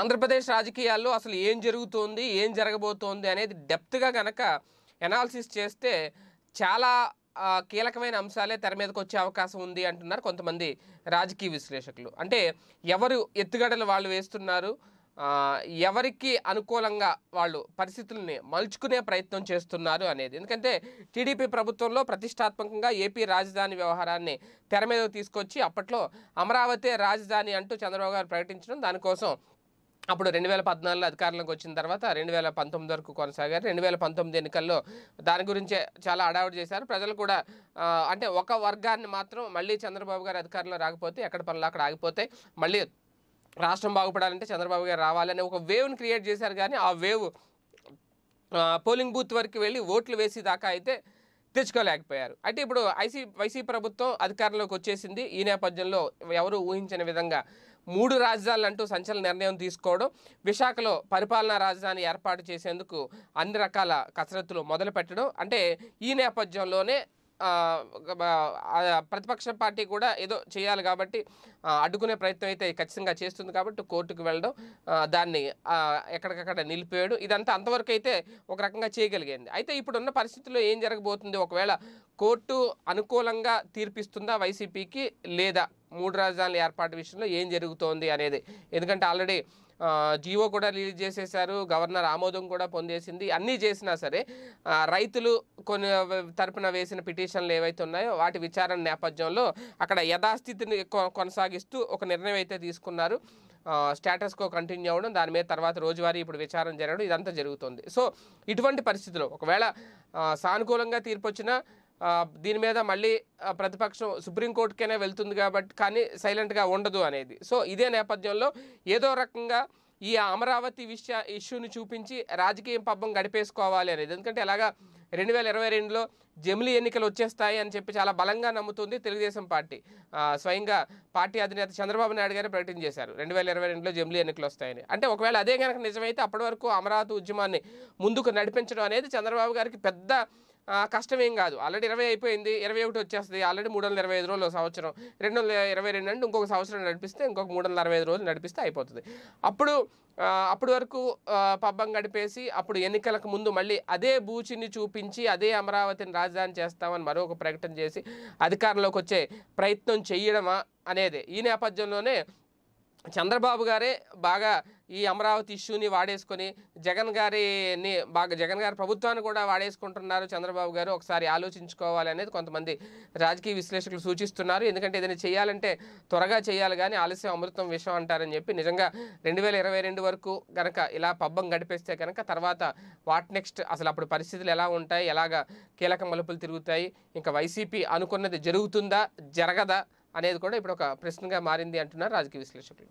ఆంధ్రప్రదేశ్ రాజకీయాల్లో అసలు ఏం జరుగుతోంది ఏం జరగబోతోంది అనేది డెప్త్గా కనుక ఎనాలిసిస్ చేస్తే చాలా కీలకమైన అంశాలే తెర మీదకి వచ్చే అవకాశం ఉంది అంటున్నారు కొంతమంది రాజకీయ విశ్లేషకులు అంటే ఎవరు ఎత్తుగడలు వాళ్ళు వేస్తున్నారు ఎవరికి అనుకూలంగా వాళ్ళు పరిస్థితుల్ని మలుచుకునే ప్రయత్నం చేస్తున్నారు అనేది ఎందుకంటే టీడీపీ ప్రభుత్వంలో ప్రతిష్టాత్మకంగా ఏపీ రాజధాని వ్యవహారాన్ని తెర మీద తీసుకొచ్చి అప్పట్లో అమరావతి రాజధాని అంటూ చంద్రబాబు గారు ప్రకటించడం దానికోసం అప్పుడు రెండు వేల పద్నాలుగులో అధికారంలోకి వచ్చిన తర్వాత రెండు వేల పంతొమ్మిది వరకు కొనసాగారు రెండు వేల పంతొమ్మిది ఎన్నికల్లో దాని గురించే చాలా అడావుడి చేశారు ప్రజలు కూడా అంటే ఒక వర్గాన్ని మాత్రం మళ్ళీ చంద్రబాబు గారు అధికారంలో రాకపోతే ఎక్కడ పనులు అక్కడ ఆగిపోతే మళ్ళీ రాష్ట్రం బాగుపడాలంటే చంద్రబాబు గారు రావాలని ఒక వేవ్ని క్రియేట్ చేశారు కానీ ఆ వేవ్ పోలింగ్ బూత్ వరకు వెళ్ళి ఓట్లు వేసి దాకా అయితే తెచ్చుకోలేకపోయారు అంటే ఇప్పుడు ఐసీ వైసీ ప్రభుత్వం అధికారంలోకి వచ్చేసింది ఈ నేపథ్యంలో ఎవరు ఊహించని విధంగా మూడు రాజధానులు అంటూ సంచలన నిర్ణయం తీసుకోవడం విశాఖలో పరిపాలనా రాజధాని ఏర్పాటు చేసేందుకు అన్ని రకాల కసరత్తులు మొదలు పెట్టడం అంటే ఈ నేపథ్యంలోనే ప్రతిపక్ష పార్టీ కూడా ఏదో చేయాలి కాబట్టి అడ్డుకునే ప్రయత్నం అయితే ఖచ్చితంగా చేస్తుంది కాబట్టి కోర్టుకు వెళ్ళడం దాన్ని ఎక్కడికక్కడ నిలిపేయడం ఇదంతా అంతవరకు అయితే ఒక రకంగా చేయగలిగింది అయితే ఇప్పుడున్న పరిస్థితుల్లో ఏం జరగబోతుంది ఒకవేళ కోర్టు అనుకూలంగా తీర్పిస్తుందా వైసీపీకి లేదా మూడు రాజధానుల ఏర్పాటు విషయంలో ఏం జరుగుతోంది అనేది ఎందుకంటే ఆల్రెడీ జీవో కూడా రిలీజ్ చేసేసారు గవర్నర్ ఆమోదం కూడా పొందేసింది అన్నీ చేసినా సరే రైతులు కొన్ని తరపున వేసిన పిటిషన్లు ఏవైతే ఉన్నాయో వాటి విచారణ నేపథ్యంలో అక్కడ యథాస్థితిని కొనసాగిస్తూ ఒక నిర్ణయం అయితే తీసుకున్నారు స్టేటస్కో కంటిన్యూ అవ్వడం దాని మీద తర్వాత రోజువారీ ఇప్పుడు విచారణ జరగడం ఇదంతా జరుగుతుంది సో ఇటువంటి పరిస్థితిలో ఒకవేళ సానుకూలంగా తీర్పు వచ్చినా దీని మీద మళ్ళీ ప్రతిపక్షం సుప్రీంకోర్టుకైనా వెళ్తుంది కాబట్టి కానీ సైలెంట్గా ఉండదు అనేది సో ఇదే నేపథ్యంలో ఏదో రకంగా ఈ అమరావతి విషయ ఇష్యూని చూపించి రాజకీయం పబ్బం గడిపేసుకోవాలి అనేది ఎందుకంటే అలాగా రెండు వేల ఇరవై రెండులో జమిలీ ఎన్నికలు వచ్చేస్తాయి అని చెప్పి చాలా బలంగా నమ్ముతుంది తెలుగుదేశం పార్టీ స్వయంగా పార్టీ అధినేత చంద్రబాబు నాయుడు గారు ప్రకటన చేశారు రెండు వేల ఇరవై రెండులో జమిలీ ఎన్నికలు వస్తాయని అంటే ఒకవేళ అదే కనుక నిజమైతే అప్పటి వరకు అమరావతి ఉద్యమాన్ని ముందుకు నడిపించడం అనేది చంద్రబాబు గారికి పెద్ద కష్టం ఏం కాదు ఆల్రెడీ ఇరవై అయిపోయింది ఇరవై ఒకటి వచ్చేస్తుంది ఆల్రెడీ మూడు వందల ఇరవై ఐదు రోజులు సంవత్సరం రెండు వందల ఇరవై రెండు అంటే ఇంకొక సంవత్సరం నడిపిస్తే ఇంకొక మూడు వందల అరవై ఐదు రోజులు నడిపిస్తే అయిపోతుంది అప్పుడు అప్పటి వరకు పబ్బం గడిపేసి అప్పుడు ఎన్నికలకు ముందు మళ్ళీ అదే బూచిని చూపించి అదే అమరావతిని రాజధాని చేస్తామని మరొక ప్రకటన చేసి అధికారంలోకి వచ్చే ప్రయత్నం చేయడమా అనేది ఈ నేపథ్యంలోనే చంద్రబాబు గారే బాగా ఈ అమరావతి ఇష్యూని వాడేసుకొని జగన్ గారిని బాగా జగన్ గారి ప్రభుత్వాన్ని కూడా వాడేసుకుంటున్నారు చంద్రబాబు గారు ఒకసారి ఆలోచించుకోవాలి అనేది కొంతమంది రాజకీయ విశ్లేషకులు సూచిస్తున్నారు ఎందుకంటే ఏదైనా చేయాలంటే త్వరగా చేయాలి కానీ ఆలస్యం అమృతం విషయం అంటారని చెప్పి నిజంగా రెండు వరకు కనుక ఇలా పబ్బం గడిపేస్తే కనుక తర్వాత వాట్ నెక్స్ట్ అసలు అప్పుడు పరిస్థితులు ఎలా ఉంటాయి ఎలాగ కీలక మలుపులు తిరుగుతాయి ఇంకా వైసీపీ అనుకున్నది జరుగుతుందా జరగదా అనేది కూడా ఇప్పుడు ఒక ప్రశ్నగా మారింది అంటున్నారు రాజకీయ విశ్లేషకులు